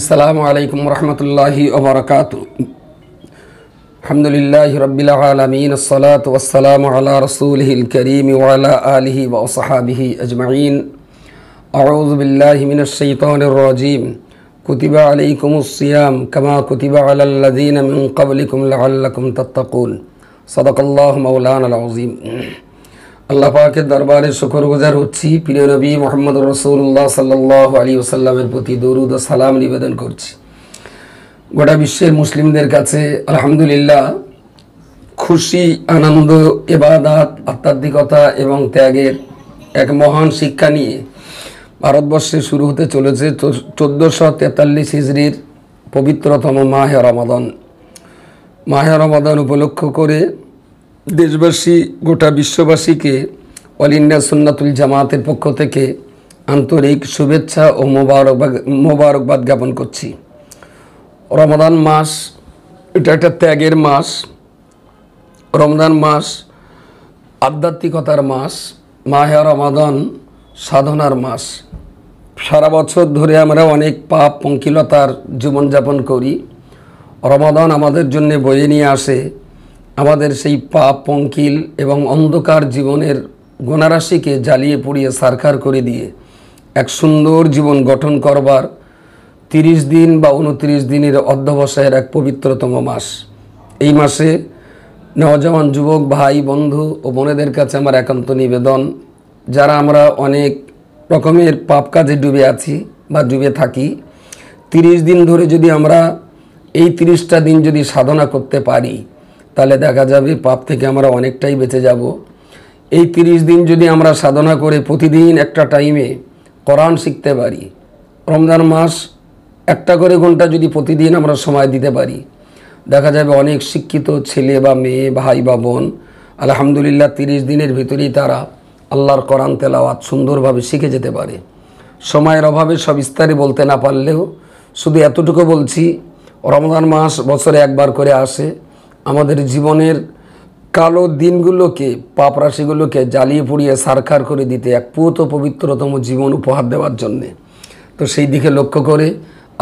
السلام عليكم ورحمة الله وبركاته الحمد لله رب العالمين الصلاة والسلام على رسوله الكريم وعلى آله وصحابه أجمعين أعوذ بالله من الشيطان الرجيم كتب عليكم الصيام كما كتب على الذين من قبلكم لعلكم تتقون صدق الله مولانا العظيم আল্লাহ দরবারে শুকর গুজার হচ্ছি প্রিয় নবী মোহাম্মদ রসৌল্লাহ সাল্লাহ আলী ওসাল্লামের প্রতি দরুদ ও সালাম নিবেদন করছি গোটা বিশ্বের মুসলিমদের কাছে আলহামদুলিল্লাহ খুশি আনন্দ এবাদাত আধ্যাত্মিকতা এবং ত্যাগের এক মহান শিক্ষা নিয়ে ভারতবর্ষে শুরু হতে চলেছে চোদ্দোশো তেতাল্লিশ হিজড়ির পবিত্রতম মাহে রমাদন মাহে রমাদন উপলক্ষ করে দেশবাসী গোটা বিশ্ববাসীকে অল ইন্ডিয়া সুন্নাতুল জামাতের পক্ষ থেকে আন্তরিক শুভেচ্ছা ও মোবারকবাদ মোবারকবাদ জ্ঞাপন করছি রমাদান মাস এটা একটা ত্যাগের মাস রমদান মাস আধ্যাত্মিকতার মাস মাহে রমাদান সাধনার মাস সারা বছর ধরে আমরা অনেক পাপ পঙ্কিলতার জীবনযাপন করি রমাদান আমাদের জন্য বয়ে নিয়ে আসে আমাদের সেই পাপ পঙ্কিল এবং অন্ধকার জীবনের গণারাশিকে জ্বালিয়ে পুড়িয়ে সারকার করে দিয়ে এক সুন্দর জীবন গঠন করবার তিরিশ দিন বা উনত্রিশ দিনের অধ্যবসায়ের এক পবিত্রতম মাস এই মাসে নজওয়ান যুবক ভাই বন্ধু ও বোনেদের কাছে আমার একান্ত নিবেদন যারা আমরা অনেক রকমের পাপ কাজে ডুবে আছি বা ডুবে থাকি তিরিশ দিন ধরে যদি আমরা এই তিরিশটা দিন যদি সাধনা করতে পারি তাহলে দেখা যাবে পাপ থেকে আমরা অনেকটাই বেঁচে যাব এই তিরিশ দিন যদি আমরা সাধনা করে প্রতিদিন একটা টাইমে কোরআন শিখতে পারি রমজান মাস একটা করে ঘন্টা যদি প্রতিদিন আমরা সময় দিতে পারি দেখা যাবে অনেক শিক্ষিত ছেলে বা মেয়ে ভাই বা বোন আলহামদুলিল্লাহ তিরিশ দিনের ভিতরেই তারা আল্লাহর কোরআন তেলাওয়াত সুন্দরভাবে শিখে যেতে পারে সময়ের অভাবে সবিস্তারে বলতে না পারলেও শুধু এতটুকু বলছি রমজান মাস বছরে একবার করে আসে আমাদের জীবনের কালো দিনগুলোকে পাপরাশিগুলোকে জ্বালিয়ে পুড়িয়ে সারখার করে দিতে এক পুত পবিত্রতম জীবন উপহার দেওয়ার জন্যে তো সেই দিকে লক্ষ্য করে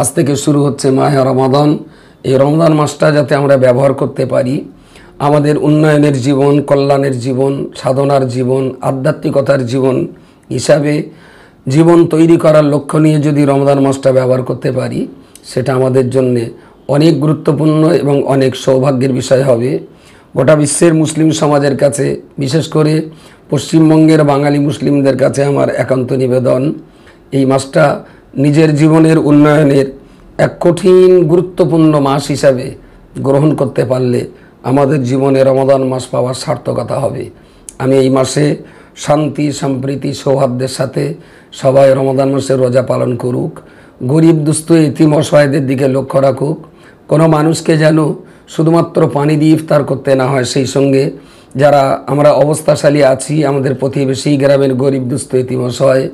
আজ থেকে শুরু হচ্ছে মায় রমাদান এই রমদান মাসটা যাতে আমরা ব্যবহার করতে পারি আমাদের উন্নয়নের জীবন কল্যাণের জীবন সাধনার জীবন আধ্যাত্মিকতার জীবন হিসাবে জীবন তৈরি করার লক্ষ্য নিয়ে যদি রমদান মাসটা ব্যবহার করতে পারি সেটা আমাদের জন্যে অনেক গুরুত্বপূর্ণ এবং অনেক সৌভাগ্যের বিষয় হবে গোটা বিশ্বের মুসলিম সমাজের কাছে বিশেষ করে পশ্চিমবঙ্গের বাঙালি মুসলিমদের কাছে আমার একান্ত নিবেদন এই মাসটা নিজের জীবনের উন্নয়নের এক কঠিন গুরুত্বপূর্ণ মাস হিসাবে গ্রহণ করতে পারলে আমাদের জীবনে রমাদান মাস পাওয়ার সার্থকতা হবে আমি এই মাসে শান্তি সম্প্রীতি সৌহার্দ্যের সাথে সবাই রমাদান মাসের রোজা পালন করুক গরিব দুস্থ ইতিম অসহায়দের দিকে লক্ষ্য রাখুক কোনো মানুষকে যেন শুধুমাত্র পানি দিয়ে ইফতার করতে না হয় সেই সঙ্গে যারা আমরা অবস্থাশালী আছি আমাদের প্রতিবেশী গ্রামের গরিব দুস্থ হয়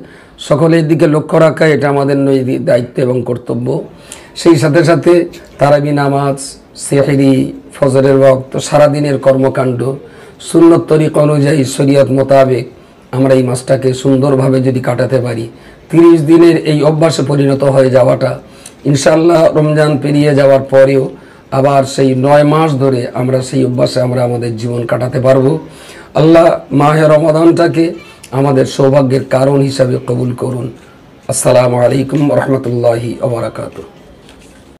সকলের দিকে লক্ষ্য রাখা এটা আমাদের নৈতিক দায়িত্ব এবং কর্তব্য সেই সাথে সাথে তারাবি নামাজ সেহেরি ফজরের বক্ত সারাদিনের কর্মকাণ্ড সুন্নত অনুযায়ী শরীয়ত মোতাবেক আমরা এই মাসটাকে সুন্দরভাবে যদি কাটাতে পারি তিরিশ দিনের এই অভ্যাসে পরিণত হয়ে যাওয়াটা ইনশাল্লাহ রমজান পেরিয়ে যাওয়ার পরেও আবার সেই নয় মাস ধরে আমরা সেই অভ্যাসে আমরা আমাদের জীবন কাটাতে পারব আল্লাহ মাহে রমাদানটাকে আমাদের সৌভাগ্যের কারণ হিসাবে কবুল করুন আসসালামু আলাইকুম রহমতুল্লাহি আবরাকাতু